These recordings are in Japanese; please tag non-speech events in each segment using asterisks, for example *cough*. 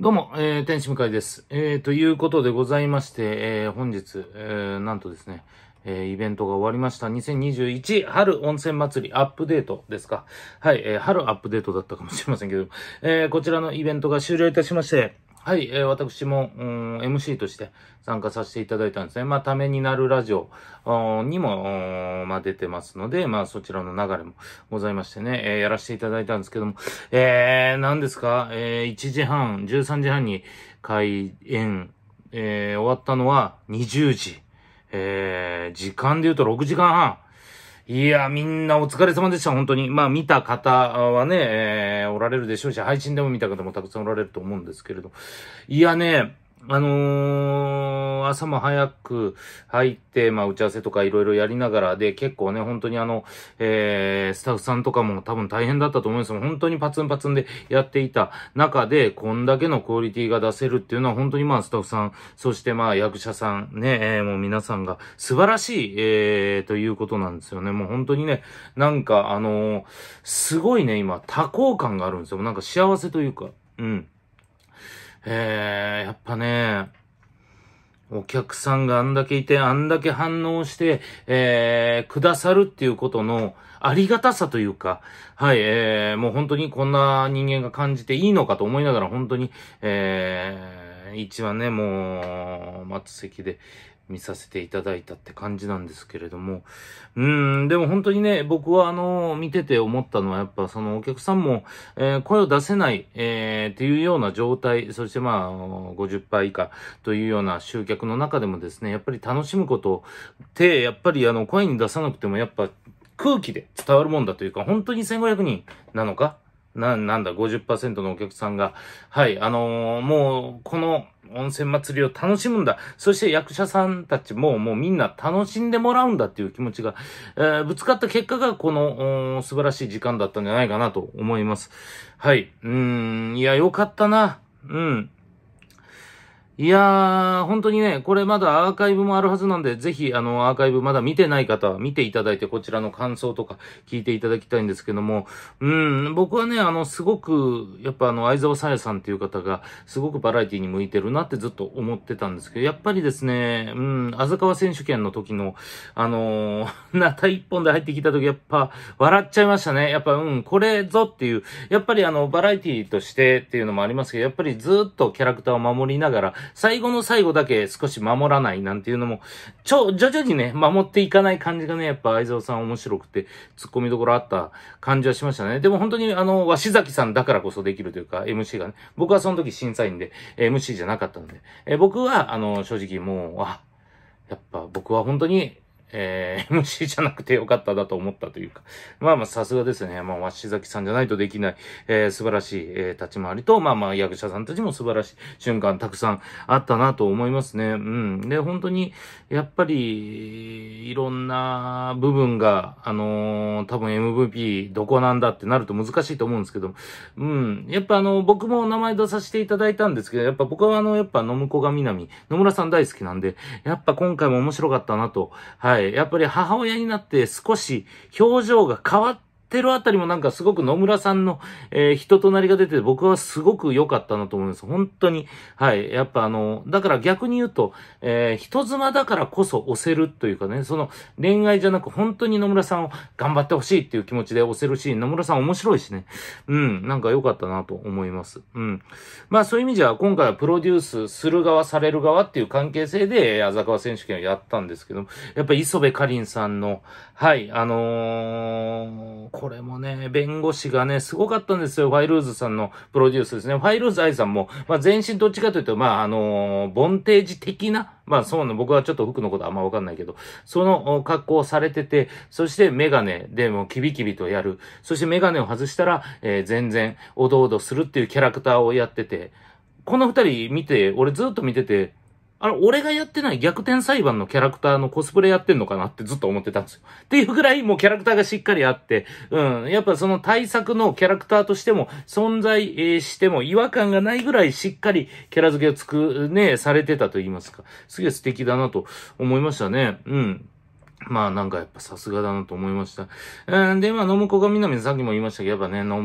どうも、えー、天使向井です。えー、ということでございまして、えー、本日、えー、なんとですね、えー、イベントが終わりました。2021春温泉祭りアップデートですか。はい、えー、春アップデートだったかもしれませんけど、えー、こちらのイベントが終了いたしまして、はい、えー、私も、うん、MC として参加させていただいたんですね。まあ、ためになるラジオにも、まあ、出てますので、まあ、そちらの流れもございましてね、えー、やらせていただいたんですけども、えー、何ですか、えー、1時半、13時半に開演、えー、終わったのは20時、えー、時間で言うと6時間半。いや、みんなお疲れ様でした、本当に。まあ、見た方はね、えー、おられるでしょうし、配信でも見た方もたくさんおられると思うんですけれど。いやね、あのー、朝も早く入って、まあ、打ち合わせとかいろいろやりながらで、結構ね、本当にあの、えー、スタッフさんとかも多分大変だったと思うんですよ。本当にパツンパツンでやっていた中で、こんだけのクオリティが出せるっていうのは、本当にまあ、スタッフさん、そしてまあ、役者さんね、えー、もう皆さんが素晴らしい、えー、ということなんですよね。もう本当にね、なんかあのー、すごいね、今、多幸感があるんですよ。なんか幸せというか、うん。えー、やっぱね、お客さんがあんだけいて、あんだけ反応して、えー、くださるっていうことのありがたさというか、はい、えー、もう本当にこんな人間が感じていいのかと思いながら、本当に、えー、一番ね、もう、末席で、見させていただいたって感じなんですけれども、うん、でも本当にね、僕はあの、見てて思ったのはやっぱそのお客さんも、えー、声を出せない、えー、っていうような状態、そしてまあ、50杯以下というような集客の中でもですね、やっぱり楽しむことって、やっぱりあの、声に出さなくてもやっぱ空気で伝わるもんだというか、本当に1500人なのかな、なんだ、50%のお客さんが、はい、あのー、もう、この温泉祭りを楽しむんだ。そして役者さんたちも、もうみんな楽しんでもらうんだっていう気持ちが、えー、ぶつかった結果が、この、素晴らしい時間だったんじゃないかなと思います。はい、うん、いや、よかったな。うん。いやー、本当にね、これまだアーカイブもあるはずなんで、ぜひ、あの、アーカイブまだ見てない方は見ていただいて、こちらの感想とか聞いていただきたいんですけども、うん、僕はね、あの、すごく、やっぱあの、相沢さやさんっていう方が、すごくバラエティに向いてるなってずっと思ってたんですけど、やっぱりですね、うん、あざかわ選手権の時の、あのー、*laughs* なた一本で入ってきた時、やっぱ、笑っちゃいましたね。やっぱ、うん、これぞっていう、やっぱりあの、バラエティとしてっていうのもありますけど、やっぱりずっとキャラクターを守りながら、最後の最後だけ少し守らないなんていうのも、ちょ、徐々にね、守っていかない感じがね、やっぱ相沢さん面白くて、突っ込みどころあった感じはしましたね。でも本当にあの、鷲崎さんだからこそできるというか、MC がね、僕はその時審査員で、MC じゃなかったので、え僕は、あの、正直もう、あ、やっぱ僕は本当にえー、*laughs* MC じゃなくてよかっただと思ったというか、まあまあさすがですね、まあ鷲崎さんじゃないとできない、えー、素晴らしい、えー、立ち回りと、まあまあ役者さんたちも素晴らしい瞬間たくさんあったなと思いますね。うん。で、本当に、やっぱり、いろんな部分が、あのー、多分 MVP どこなんだってなると難しいと思うんですけど、うん。やっぱあの、僕も名前出させていただいたんですけど、やっぱ僕はあの、やっぱ野向子が南、野村さん大好きなんで、やっぱ今回も面白かったなと、はい。い。やっぱり母親になって少し表情が変わっってるあたりもなんかすごく野村さんの、えー、人となりが出て、僕はすごく良かったなと思います。本当に。はい。やっぱあの、だから逆に言うと、えー、人妻だからこそ押せるというかね、その恋愛じゃなく本当に野村さんを頑張ってほしいっていう気持ちで押せるし、野村さん面白いしね。うん。なんか良かったなと思います。うん。まあそういう意味じゃ、今回はプロデュースする側、される側っていう関係性で、あざかわ選手権をやったんですけどやっぱり磯部かりんさんの、はい、あのーこれもね、弁護士がね、すごかったんですよ。ファイルーズさんのプロデュースですね。ファイルーズ愛さんも、まあ、全身どっちかというと、まあ、あのー、ボンテージ的な、まあ、そうな、僕はちょっと服のことあんまわかんないけど、その格好をされてて、そしてメガネでもキビキビとやる。そしてメガネを外したら、えー、全然、おどおどするっていうキャラクターをやってて、この二人見て、俺ずっと見てて、あの、俺がやってない逆転裁判のキャラクターのコスプレやってんのかなってずっと思ってたんですよ。っていうぐらいもうキャラクターがしっかりあって、うん、やっぱその対策のキャラクターとしても存在、しても違和感がないぐらいしっかりキャラ付けをつく、ね、されてたと言いますか。すげえ素敵だなと思いましたね。うん。まあなんかやっぱさすがだなと思いました。えー、で、まあ、野茂ミ賀ミ、さっきも言いましたけど、やっぱね、野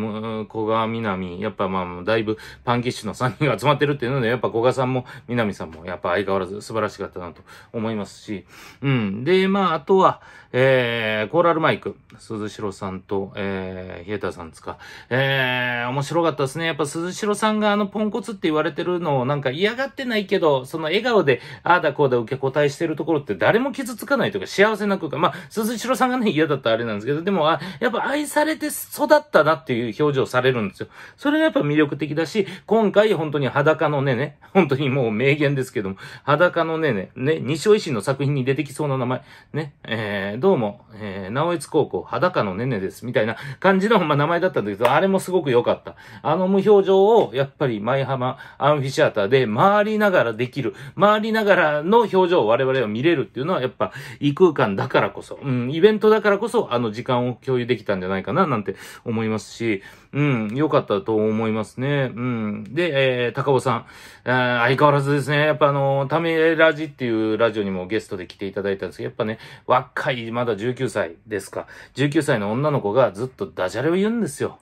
茂ミ賀ミ、やっぱまあ、だいぶパンキッシュの3人が集まってるっていうので、やっぱ小賀さんもミさんも、やっぱ相変わらず素晴らしかったなと思いますし、うん。で、まあ、あとは、えー、コーラルマイク、鈴代さんと、えー、ヒエタさんですか。えー、面白かったですね。やっぱ鈴代さんがあのポンコツって言われてるのをなんか嫌がってないけど、その笑顔で、ああだこうだ受け答えしてるところって誰も傷つかないとか幸せな空間。まあ、鈴代さんがね、嫌だったあれなんですけど、でも、あ、やっぱ愛されて育ったなっていう表情されるんですよ。それがやっぱ魅力的だし、今回本当に裸のね、ね、本当にもう名言ですけども、裸のねね、ね、西尾維新の作品に出てきそうな名前、ね、えー、どうも、えー、直津高校、裸のねねです、みたいな感じの、まあ、名前だったんだけど、あれもすごく良かった。あの無表情を、やっぱり舞浜アンフィシアターで回りながらできる、回りながらの表情を我々は見れるっていうのは、やっぱ異空間だからこそ、うん、イベントだからこそ、あの時間を共有できたんじゃないかな、なんて思いますし、うん、良かったと思いますね。うん。で、えー、高尾さん、えー、相変わらずですね、やっぱあの、ためラジっていうラジオにもゲストで来ていただいたんですけど、やっぱね、若い、まだ19歳ですか、19歳の女の子がずっとダジャレを言うんですよ。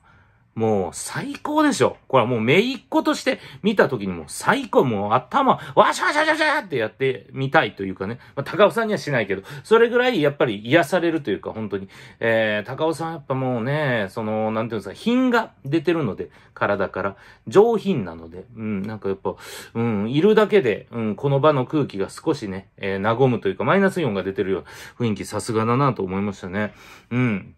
もう最高でしょ。これはもうめいっ子として見た時にも最高、もう頭、わしゃわしゃわしゃわしゃってやってみたいというかね。まあ、高尾さんにはしないけど、それぐらいやっぱり癒されるというか、本当に。えー、高尾さんやっぱもうね、その、なんていうんですか、品が出てるので、体から。上品なので、うん、なんかやっぱ、うん、いるだけで、うん、この場の空気が少しね、えー、和むというか、マイナスイオンが出てるような雰囲気、さすがだなと思いましたね。うん。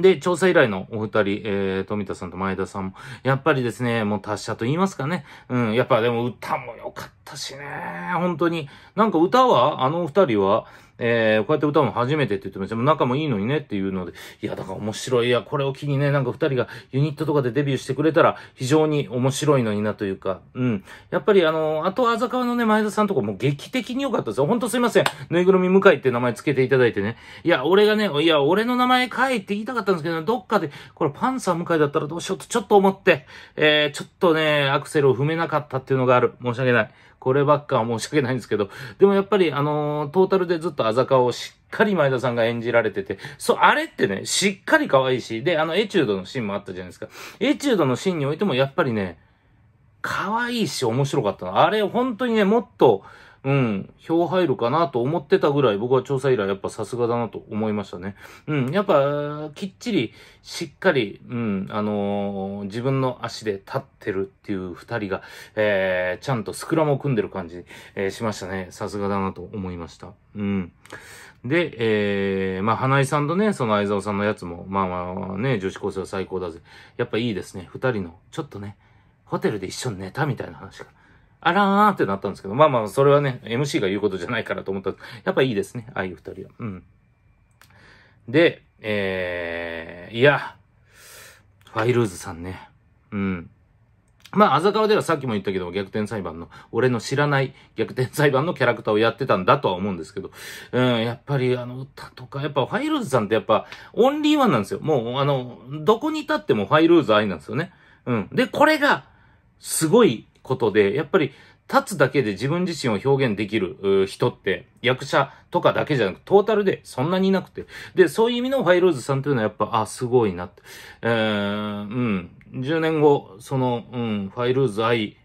で、調査依頼のお二人、えー、富田さんと前田さんも、やっぱりですね、もう達者と言いますかね。うん、やっぱでも歌も良かったしね、本当に。なんか歌は、あのお二人は、えー、こうやって歌うの初めてって言ってました。仲もいいのにねっていうので、いや、だから面白い。いや、これを機にね、なんか二人がユニットとかでデビューしてくれたら、非常に面白いのになというか、うん。やっぱりあの、あとあざかわのね、前田さんとかも劇的に良かったですよ。ほんとすいません。ぬいぐるみ向井って名前つけていただいてね。いや、俺がね、いや、俺の名前書いって言いたかったんですけど、どっかで、これパンサー向井だったらどうしようとちょっと思って、えー、ちょっとね、アクセルを踏めなかったっていうのがある。申し訳ない。こればっかは申し訳ないんですけど、でもやっぱり、あのー、トータルでずっとあざかをしっかり前田さんが演じられてて、そう、あれってね、しっかり可愛いし、で、あの、エチュードのシーンもあったじゃないですか。エチュードのシーンにおいても、やっぱりね、可愛いし面白かったの。あれ、本当にね、もっと、うん、票入るかなと思ってたぐらい、僕は調査依頼やっぱさすがだなと思いましたね。うん、やっぱ、きっちり、しっかり、うん、あのー、自分の足で立ってるっていう二人が、えー、ちゃんとスクラムを組んでる感じ、えー、しましたね。さすがだなと思いました。うん。で、えー、まあ、花井さんとね、その相沢さんのやつも、まあまあね、女子高生は最高だぜ。やっぱいいですね。二人の、ちょっとね、ホテルで一緒に寝たみたいな話が。あらーってなったんですけど、まあまあ、それはね、MC が言うことじゃないからと思ったやっぱいいですね、ああいう二人は。うん。で、えー、いや、ファイルーズさんね。うん。まあ、あざかわではさっきも言ったけど、逆転裁判の、俺の知らない逆転裁判のキャラクターをやってたんだとは思うんですけど、うん、やっぱりあの歌とか、やっぱファイルーズさんってやっぱ、オンリーワンなんですよ。もう、あの、どこに立ってもファイルーズ愛なんですよね。うん。で、これが、すごいことで、やっぱり立つだけで自分自身を表現できる人って、役者とかだけじゃなく、トータルでそんなにいなくて。で、そういう意味のファイローズさんというのはやっぱ、あ、すごいなって。えー、うん。10年後、その、うん、ファイルーズ愛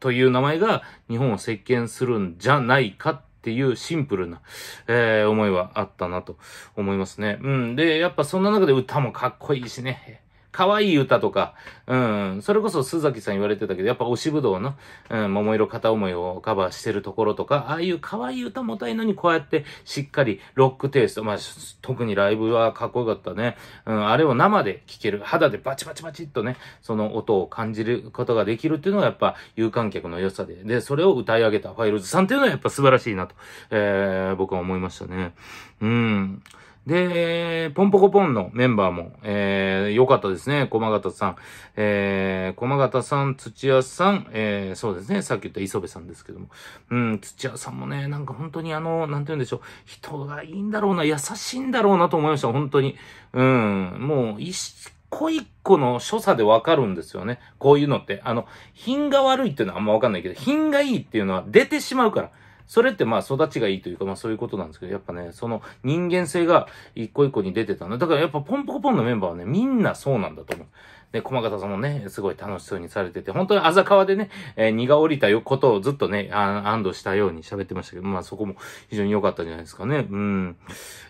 という名前が日本を席巻するんじゃないかっていうシンプルな、えー、思いはあったなと思いますね。うん。で、やっぱそんな中で歌もかっこいいしね。可愛い歌とか、うん、それこそ須崎さん言われてたけど、やっぱ押しぶどうの、うん、桃色片思いをカバーしてるところとか、ああいう可愛い歌もたいのにこうやってしっかりロックテイスト、まあ、特にライブはかっこよかったね。うん、あれを生で聴ける、肌でバチバチバチっとね、その音を感じることができるっていうのがやっぱ有観客の良さで、で、それを歌い上げたファイルズさんっていうのはやっぱ素晴らしいなと、えー、僕は思いましたね。うん。で、ポンポコポンのメンバーも、えー、良かったですね。駒形さん。えー、駒形さん、土屋さん、えー、そうですね。さっき言った磯部さんですけども。うん、土屋さんもね、なんか本当にあの、なんて言うんでしょう。人がいいんだろうな、優しいんだろうなと思いました。本当に。うん、もう、一個一個の所作でわかるんですよね。こういうのって。あの、品が悪いっていうのはあんまわかんないけど、品がいいっていうのは出てしまうから。それってまあ育ちがいいというか、まあそういうことなんですけど、やっぱね、その人間性が一個一個に出てたんだ。だからやっぱポンポコポンのメンバーはね、みんなそうなんだと思う。で、駒形さんもね、すごい楽しそうにされてて、本当にあざかわでね、えー、荷が降りたよことをずっとね、あ安堵したように喋ってましたけど、まあそこも非常に良かったんじゃないですかね。うん。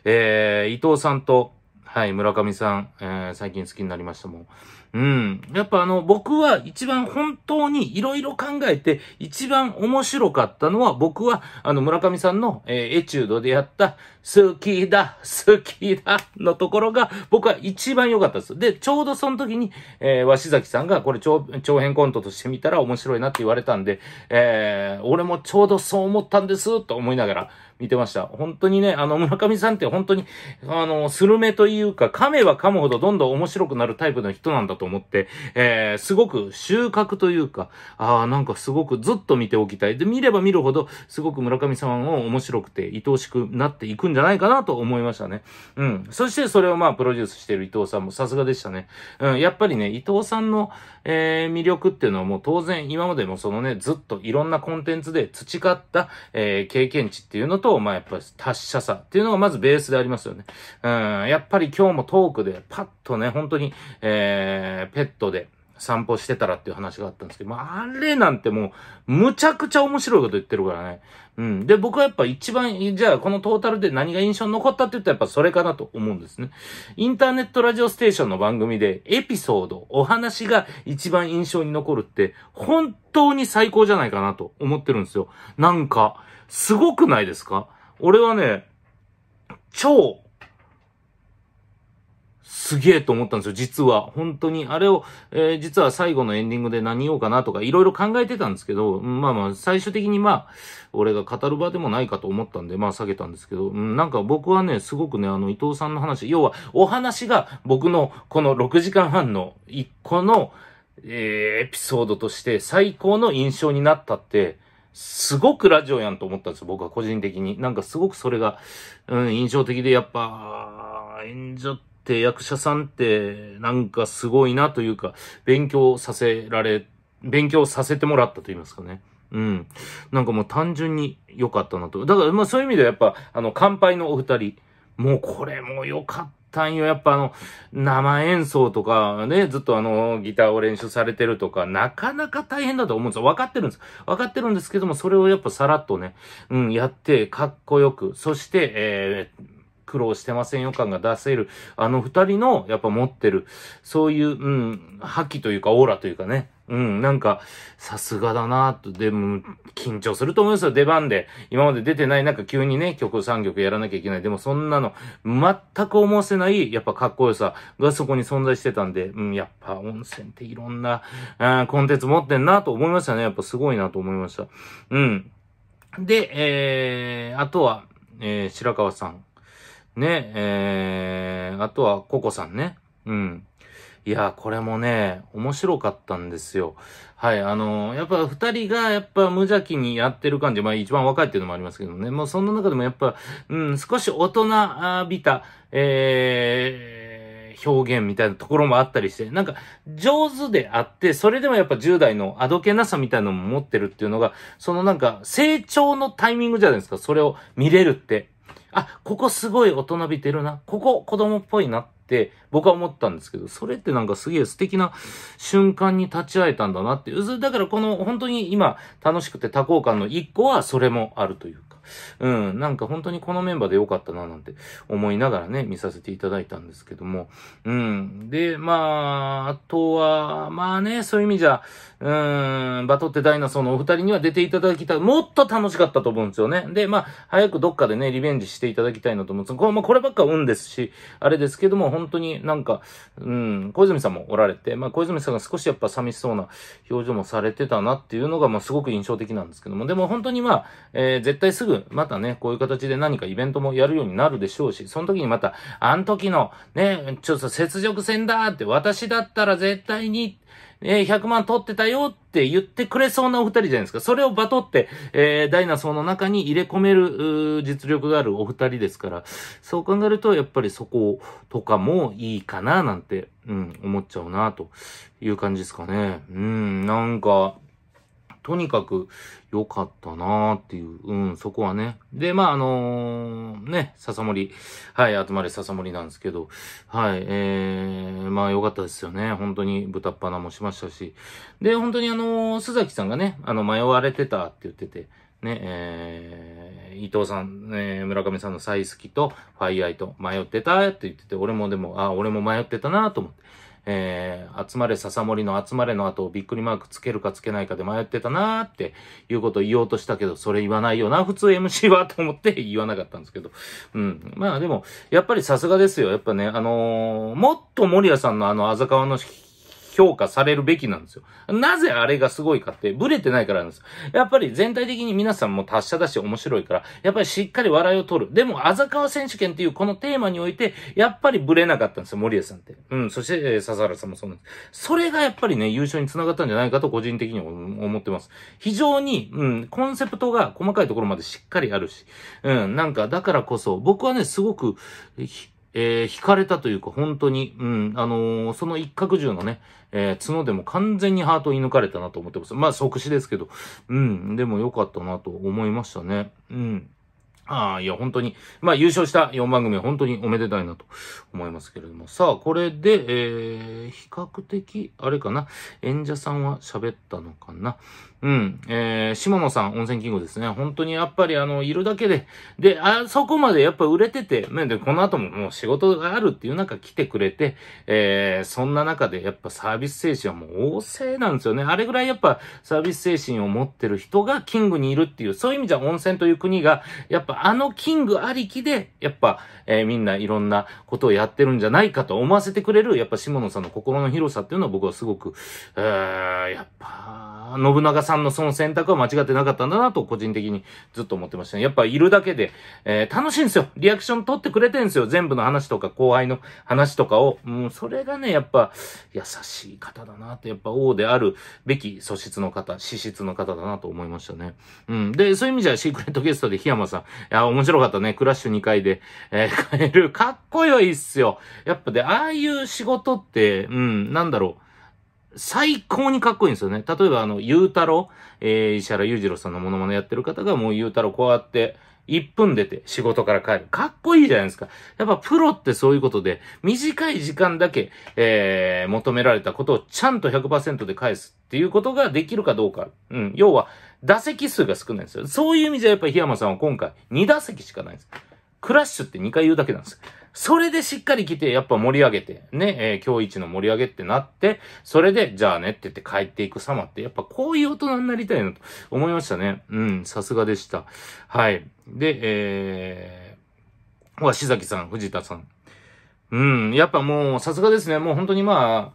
えー、伊藤さんと、はい、村上さん、えー、最近好きになりましたもん。うん。やっぱあの、僕は一番本当に色々考えて、一番面白かったのは、僕はあの、村上さんの、えー、エチュードでやった、好きだ、好きだのところが、僕は一番良かったです。で、ちょうどその時に、えー、鷲崎さんが、これ長長編コントとしてみたら面白いなって言われたんで、えー、俺もちょうどそう思ったんです、と思いながら、見てました。本当にね、あの、村上さんって本当に、あの、スルメというか、噛めば噛むほどどんどん面白くなるタイプの人なんだと思って、えー、すごく収穫というか、ああ、なんかすごくずっと見ておきたい。で、見れば見るほど、すごく村上さんを面白くて、愛おしくなっていくんじゃないかなと思いましたね。うん。そしてそれをまあ、プロデュースしてる伊藤さんもさすがでしたね。うん、やっぱりね、伊藤さんの、えー、魅力っていうのはもう当然、今までもそのね、ずっといろんなコンテンツで培った、えー、経験値っていうのと、と、まあ、やっぱり達者さっていうのがまずベースでありますよね。うん、やっぱり今日もトークで、パッとね、本当に、えー、ペットで、散歩してたらっていう話があったんですけど、まあ、あれなんてもう、むちゃくちゃ面白いこと言ってるからね。うん。で、僕はやっぱ一番、じゃあこのトータルで何が印象に残ったって言ったらやっぱそれかなと思うんですね。インターネットラジオステーションの番組でエピソード、お話が一番印象に残るって、本当に最高じゃないかなと思ってるんですよ。なんか、すごくないですか俺はね、超、すげえと思ったんですよ、実は。本当に。あれを、えー、実は最後のエンディングで何言おうかなとか、いろいろ考えてたんですけど、まあまあ、最終的にまあ、俺が語る場でもないかと思ったんで、まあ下げたんですけど、うん、なんか僕はね、すごくね、あの、伊藤さんの話、要は、お話が僕のこの6時間半の1個の、えー、エピソードとして最高の印象になったって、すごくラジオやんと思ったんですよ、僕は個人的に。なんかすごくそれが、うん、印象的で、やっぱ、演者って役者さんってなんかすごいなというか、勉強させられ、勉強させてもらったと言いますかね。うん。なんかもう単純に良かったなと。だから、まあそういう意味ではやっぱ、あの、乾杯のお二人。もうこれも良かった。単位はやっぱあの、生演奏とかね、ずっとあの、ギターを練習されてるとか、なかなか大変だと思うんですよ。分かってるんです。分かってるんですけども、それをやっぱさらっとね、うん、やって、かっこよく、そして、えー、苦労してませんよ感が出せる、あの二人の、やっぱ持ってる、そういう、うん、覇気というか、オーラというかね、うん、なんか、さすがだなと、でも、緊張すると思いますよ、出番で。今まで出てない中、急にね、曲3曲やらなきゃいけない。でも、そんなの、全く思わせない、やっぱかっこよさがそこに存在してたんで、うん、やっぱ温泉っていろんな、うん、コンテンツ持ってんなと思いましたね。やっぱすごいなと思いました。うん。で、えー、あとは、えー、白川さん。ね、えー、あとは、ココさんね。うん。いや、これもね、面白かったんですよ。はい、あのー、やっぱ二人がやっぱ無邪気にやってる感じ、まあ一番若いっていうのもありますけどね、もうそんな中でもやっぱ、うん、少し大人びた、えー、表現みたいなところもあったりして、なんか上手であって、それでもやっぱ10代のあどけなさみたいなのも持ってるっていうのが、そのなんか成長のタイミングじゃないですか、それを見れるって。あ、ここすごい大人びてるな。ここ子供っぽいなっって僕は思ったんですけど、それってなんかすげえ素敵な瞬間に立ち会えたんだなって。だからこの本当に今楽しくて多幸感の一個はそれもあるというか。うん、なんか本当にこのメンバーで良かったななんて思いながらね、見させていただいたんですけども、うん。で、まあ、あとは、まあね、そういう意味じゃ、うん、バトってダイナソーのお二人には出ていただきたい、もっと楽しかったと思うんですよね。で、まあ、早くどっかでね、リベンジしていただきたいなと思うんですこれ,、まあ、こればっか運ですし、あれですけども、本当になんか、うん、小泉さんもおられて、まあ、小泉さんが少しやっぱ寂しそうな表情もされてたなっていうのが、まあ、すごく印象的なんですけども、でも本当にまあ、えー、絶対すぐぐまたね、こういう形で何かイベントもやるようになるでしょうし、その時にまた、あの時の、ね、ちょっと雪辱戦だって、私だったら絶対に、えー、100万取ってたよって言ってくれそうなお二人じゃないですか。それをバトって、えー、ダイナソーの中に入れ込める、実力があるお二人ですから、そう考えると、やっぱりそことかもいいかな、なんて、うん、思っちゃうな、という感じですかね。うん、なんか、とにかく良かったなーっていう、うん、そこはね。で、まあ、あのー、ね、笹森、はい、集まれ笹森なんですけど、はい、えー、まあ、良かったですよね。本当に豚っ鼻もしましたし。で、本当にあのー、須崎さんがね、あの、迷われてたって言ってて、ね、えー、伊藤さん、えー、村上さんのサイスキとファイアイと迷ってたって言ってて、俺もでも、あ、俺も迷ってたなと思って。えー、集まれ笹森の集まれの後をびっくりマークつけるかつけないかで迷ってたなーっていうことを言おうとしたけど、それ言わないよな、*laughs* 普通 MC はと思って言わなかったんですけど。うん。まあでも、やっぱりさすがですよ。やっぱね、あのー、もっと森谷さんのあの、あざかわの評価されるべきなんですよ。なぜあれがすごいかって、ブレてないからなんです。やっぱり全体的に皆さんも達者だし面白いから、やっぱりしっかり笑いを取る。でも、あざかわ選手権っていうこのテーマにおいて、やっぱりブレなかったんですよ、森谷さんって。うん、そして、えー、笹原さんもそうなんです。それがやっぱりね、優勝につながったんじゃないかと個人的に思ってます。非常に、うん、コンセプトが細かいところまでしっかりあるし、うん、なんか、だからこそ、僕はね、すごく、えー、惹かれたというか、本当に、うん、あのー、その一角獣のね、えー、角でも完全にハートを射抜かれたなと思ってます。まあ、即死ですけど、うん、でも良かったなと思いましたね。うん。ああ、いや、本当に。まあ、優勝した4番組は本当におめでたいなと思いますけれども。さあ、これで、えー、比較的、あれかな。演者さんは喋ったのかな。うん。えー、下野さん、温泉キングですね。本当にやっぱりあの、いるだけで、で、あそこまでやっぱ売れてて、ね、で、この後ももう仕事があるっていう中来てくれて、えー、そんな中でやっぱサービス精神はもう旺盛なんですよね。あれぐらいやっぱサービス精神を持ってる人がキングにいるっていう、そういう意味じゃ温泉という国が、やっぱあのキングありきで、やっぱ、えー、みんないろんなことをやってるんじゃないかと思わせてくれる、やっぱ下野さんの心の広さっていうのは僕はすごく、えー、やっぱ、信長さんさんのその選択は間違ってなかったんだなと個人的にずっと思ってましたね。やっぱいるだけで、えー、楽しいんですよ。リアクション取ってくれてるんですよ。全部の話とか後輩の話とかを。うん、それがね、やっぱ優しい方だなって、やっぱ王であるべき素質の方、資質の方だなと思いましたね。うん。で、そういう意味じゃシークレットゲストで檜山さん。いや、面白かったね。クラッシュ2回で、えー、える。かっこよいっすよ。やっぱで、ああいう仕事って、うん、なんだろう。最高にかっこいいんですよね。例えばあの、ゆうたろう、えー、石原裕次郎さんのモノマネやってる方がもうゆうたろうこうやって、1分出て仕事から帰る。かっこいいじゃないですか。やっぱプロってそういうことで、短い時間だけ、えー、求められたことをちゃんと100%で返すっていうことができるかどうか。うん。要は、打席数が少ないんですよ。そういう意味じゃやっぱ檜山さんは今回2打席しかないんです。クラッシュって2回言うだけなんですそれでしっかり来て、やっぱ盛り上げて、ね、えー、今日一の盛り上げってなって、それで、じゃあねって言って帰っていく様って、やっぱこういう大人になりたいなと思いましたね。うん、さすがでした。はい。で、えー、は、しざきさん、藤田さん。うん、やっぱもう、さすがですね。もう本当にま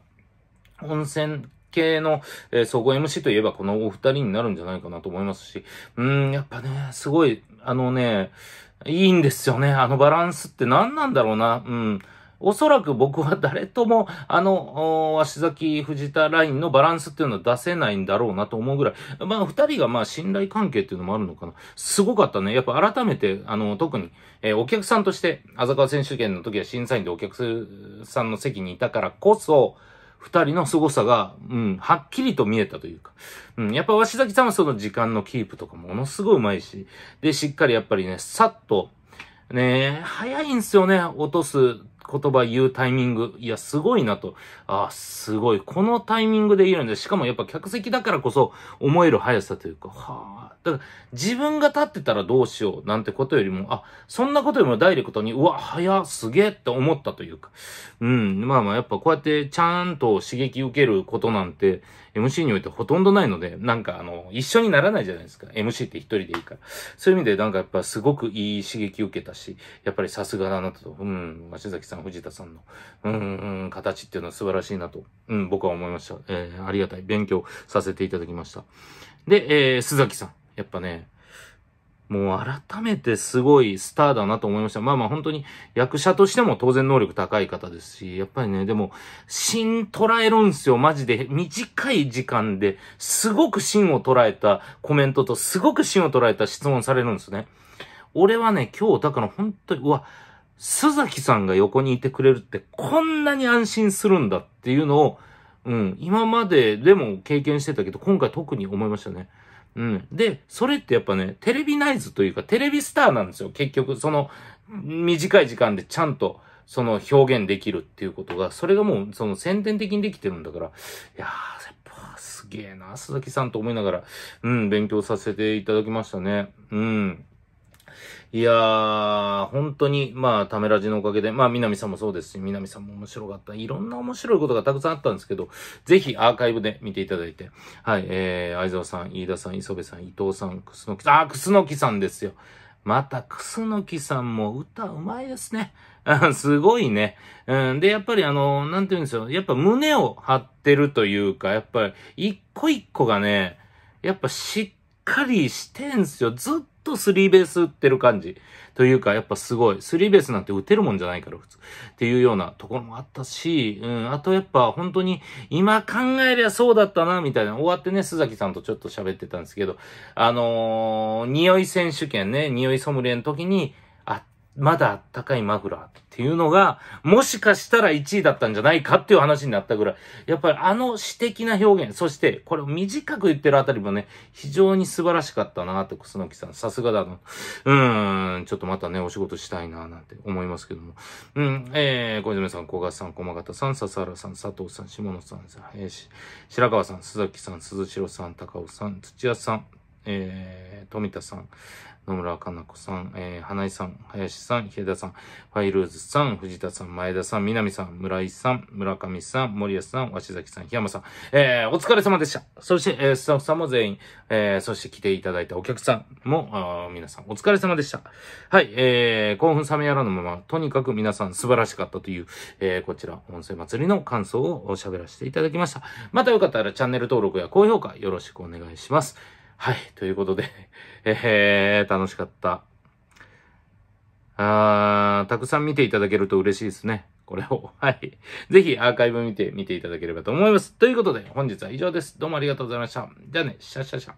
あ、温泉系の、えー、総合 MC といえばこのお二人になるんじゃないかなと思いますし、うん、やっぱね、すごい、あのね、いいんですよね。あのバランスって何なんだろうな。うん。おそらく僕は誰とも、あの、足崎藤田ラインのバランスっていうのは出せないんだろうなと思うぐらい。まあ、二人がまあ、信頼関係っていうのもあるのかな。すごかったね。やっぱ改めて、あの、特に、えー、お客さんとして、浅川選手権の時は審査員でお客さんの席にいたからこそ、二人の凄さが、うん、はっきりと見えたというか。うん、やっぱ鷲崎さんはその時間のキープとかものすごい上手いし、で、しっかりやっぱりね、さっと、ね、早いんすよね、落とす言葉言うタイミング。いや、すごいなと。ああ、すごい。このタイミングで言えるんで、しかもやっぱ客席だからこそ思える速さというか、はあ、だから、自分が立ってたらどうしようなんてことよりも、あ、そんなことよりもダイレクトに、うわ、早、すげえって思ったというか。うん、まあまあ、やっぱこうやってちゃんと刺激受けることなんて、MC においてほとんどないので、なんかあの、一緒にならないじゃないですか。MC って一人でいいから。そういう意味で、なんかやっぱすごくいい刺激受けたし、やっぱりさすがだなと、うん、橋崎さん、藤田さんの、うん、うん、形っていうのは素晴らしいなと、うん、僕は思いました。えー、ありがたい。勉強させていただきました。で、えー、須崎さん。やっぱね、もう改めてすごいスターだなと思いました。まあまあ本当に役者としても当然能力高い方ですし、やっぱりね、でも、芯捉えるんすよ、マジで。短い時間で、すごく芯を捉えたコメントと、すごく芯を捉えた質問されるんですね。俺はね、今日、だから本当に、うわ、須崎さんが横にいてくれるって、こんなに安心するんだっていうのを、うん、今まででも経験してたけど、今回特に思いましたね。うん。で、それってやっぱね、テレビナイズというか、テレビスターなんですよ。結局、その、短い時間でちゃんと、その表現できるっていうことが、それがもう、その先天的にできてるんだから、いやー、やっぱ、すげえな、鈴木さんと思いながら、うん、勉強させていただきましたね。うん。いやー、本当に、まあ、ためらじのおかげで、まあ、南さんもそうですし、南さんも面白かった。いろんな面白いことがたくさんあったんですけど、ぜひアーカイブで見ていただいて、はい、えー、相沢さん、飯田さん、磯部さん、伊藤さん、くすのきさん、あ、くすのきさんですよ。また、くすのきさんも歌うまいですね。*laughs* すごいね。うん、で、やっぱりあの、なんて言うんですよ。やっぱ胸を張ってるというか、やっぱり一個一個がね、やっぱしっかりしてんすよ。ずっとスリーベース打ってる感じ。というか、やっぱすごい。スリーベースなんて打てるもんじゃないから、普通。っていうようなところもあったし、うん、あとやっぱ本当に、今考えりゃそうだったな、みたいな。終わってね、須崎さんとちょっと喋ってたんですけど、あのー、匂い選手権ね、匂いソムリエの時に、まだあったかいマフラーっていうのが、もしかしたら1位だったんじゃないかっていう話になったぐらい、やっぱりあの詩的な表現、そしてこれを短く言ってるあたりもね、非常に素晴らしかったなって、楠木さん、さすがだな。うーん、ちょっとまたね、お仕事したいななんて思いますけども。うん、えー、小泉さん、小賀さん、駒形さん、笹原さん、佐藤さん、下野さん、えー、白川さん、須崎さん、鈴代さん、高尾さん、土屋さん、えー、富田さん、野村かな子さん、えー、花井さん、林さん、平田さん、ファイルーズさん、藤田さん、前田さん、南さん、村井さん、村上さん、森安さん、鷲崎さん、檜山さん、えー、お疲れ様でした。そして、えー、スタッフさんも全員、えー、そして来ていただいたお客さんも、あ皆さん、お疲れ様でした。はい、えー、興奮冷めやらぬまま、とにかく皆さん素晴らしかったという、えー、こちら、音声祭りの感想を喋らせていただきました。またよかったらチャンネル登録や高評価よろしくお願いします。はい、ということでえ *laughs* ー、楽しかった。あー、たくさん見ていただけると嬉しいですね。これを。*laughs* はい。ぜひアーカイブ見て、見ていただければと思います。ということで、本日は以上です。どうもありがとうございました。じゃあね、シャシャシャ。